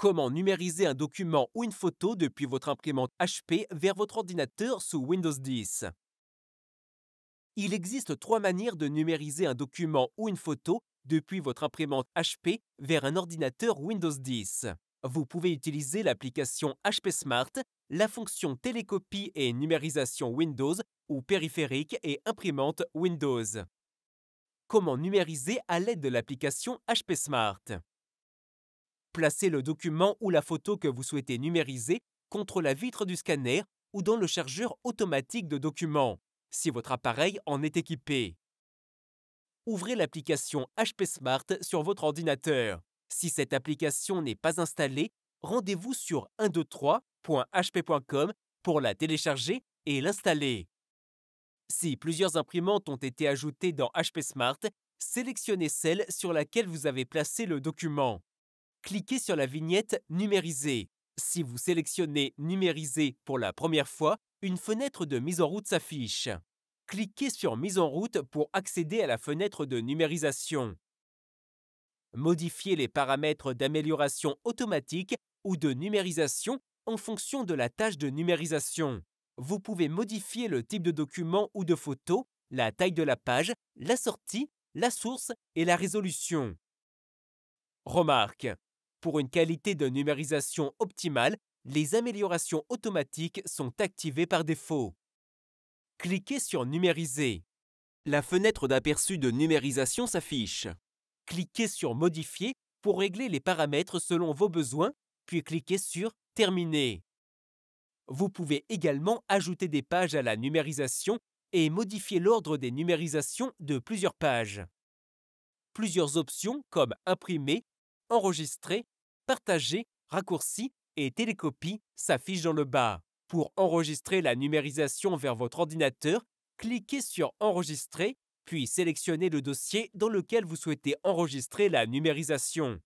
Comment numériser un document ou une photo depuis votre imprimante HP vers votre ordinateur sous Windows 10 Il existe trois manières de numériser un document ou une photo depuis votre imprimante HP vers un ordinateur Windows 10. Vous pouvez utiliser l'application HP Smart, la fonction télécopie et numérisation Windows ou périphérique et imprimante Windows. Comment numériser à l'aide de l'application HP Smart Placez le document ou la photo que vous souhaitez numériser contre la vitre du scanner ou dans le chargeur automatique de documents, si votre appareil en est équipé. Ouvrez l'application HP Smart sur votre ordinateur. Si cette application n'est pas installée, rendez-vous sur 123.hp.com pour la télécharger et l'installer. Si plusieurs imprimantes ont été ajoutées dans HP Smart, sélectionnez celle sur laquelle vous avez placé le document cliquez sur la vignette Numériser. Si vous sélectionnez Numériser pour la première fois, une fenêtre de mise en route s'affiche. Cliquez sur Mise en route pour accéder à la fenêtre de numérisation. Modifiez les paramètres d'amélioration automatique ou de numérisation en fonction de la tâche de numérisation. Vous pouvez modifier le type de document ou de photo, la taille de la page, la sortie, la source et la résolution. Remarque, pour une qualité de numérisation optimale, les améliorations automatiques sont activées par défaut. Cliquez sur Numériser. La fenêtre d'aperçu de numérisation s'affiche. Cliquez sur Modifier pour régler les paramètres selon vos besoins, puis cliquez sur Terminer. Vous pouvez également ajouter des pages à la numérisation et modifier l'ordre des numérisations de plusieurs pages. Plusieurs options comme Imprimer enregistrer, partager, raccourci et télécopie s'affiche dans le bas. Pour enregistrer la numérisation vers votre ordinateur, cliquez sur Enregistrer, puis sélectionnez le dossier dans lequel vous souhaitez enregistrer la numérisation.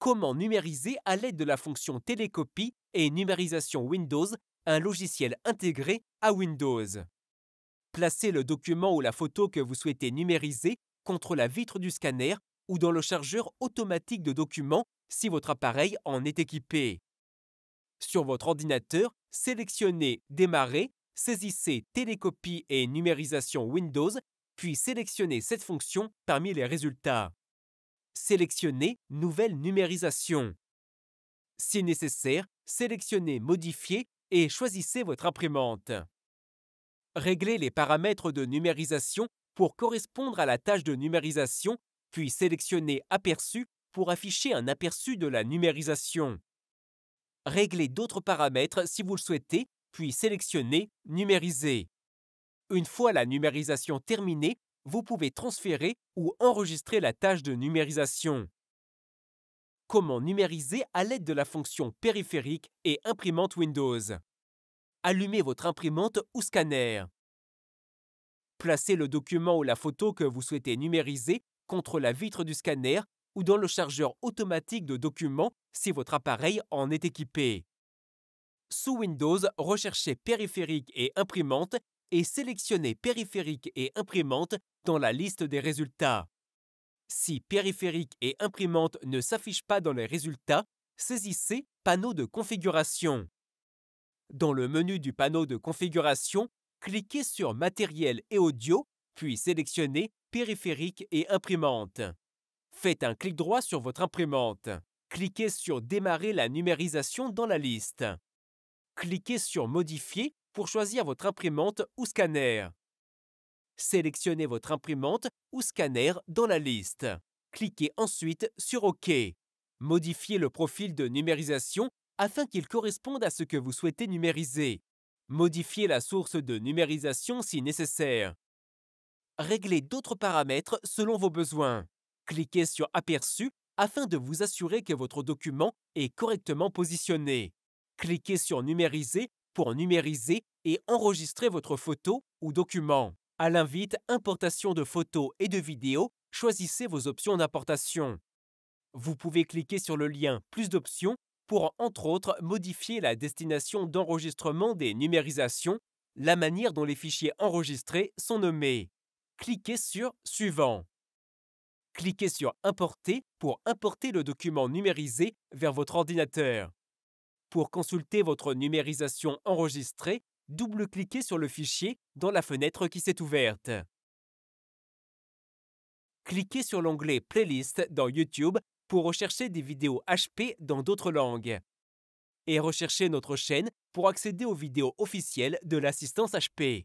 Comment numériser à l'aide de la fonction télécopie et numérisation Windows, un logiciel intégré à Windows. Placez le document ou la photo que vous souhaitez numériser contre la vitre du scanner ou dans le chargeur automatique de documents si votre appareil en est équipé. Sur votre ordinateur, sélectionnez Démarrer, saisissez Télécopie et numérisation Windows, puis sélectionnez cette fonction parmi les résultats. Sélectionnez Nouvelle numérisation. Si nécessaire, sélectionnez Modifier et choisissez votre imprimante. Réglez les paramètres de numérisation pour correspondre à la tâche de numérisation puis sélectionnez Aperçu pour afficher un aperçu de la numérisation. Réglez d'autres paramètres si vous le souhaitez, puis sélectionnez Numériser. Une fois la numérisation terminée, vous pouvez transférer ou enregistrer la tâche de numérisation. Comment numériser à l'aide de la fonction périphérique et imprimante Windows Allumez votre imprimante ou scanner. Placez le document ou la photo que vous souhaitez numériser contre la vitre du scanner ou dans le chargeur automatique de documents si votre appareil en est équipé. Sous Windows, recherchez périphérique et imprimante et sélectionnez périphérique et imprimante dans la liste des résultats. Si périphérique et imprimante ne s'affichent pas dans les résultats, saisissez Panneau de configuration. Dans le menu du panneau de configuration, cliquez sur Matériel et audio, puis sélectionnez périphérique et imprimante. Faites un clic droit sur votre imprimante. Cliquez sur Démarrer la numérisation dans la liste. Cliquez sur Modifier pour choisir votre imprimante ou scanner. Sélectionnez votre imprimante ou scanner dans la liste. Cliquez ensuite sur OK. Modifiez le profil de numérisation afin qu'il corresponde à ce que vous souhaitez numériser. Modifiez la source de numérisation si nécessaire régler d'autres paramètres selon vos besoins. Cliquez sur Aperçu afin de vous assurer que votre document est correctement positionné. Cliquez sur Numériser pour numériser et enregistrer votre photo ou document. À l'invite Importation de photos et de vidéos, choisissez vos options d'importation. Vous pouvez cliquer sur le lien Plus d'options pour, entre autres, modifier la destination d'enregistrement des numérisations, la manière dont les fichiers enregistrés sont nommés cliquez sur Suivant. Cliquez sur Importer pour importer le document numérisé vers votre ordinateur. Pour consulter votre numérisation enregistrée, double-cliquez sur le fichier dans la fenêtre qui s'est ouverte. Cliquez sur l'onglet Playlist dans YouTube pour rechercher des vidéos HP dans d'autres langues. Et recherchez notre chaîne pour accéder aux vidéos officielles de l'assistance HP.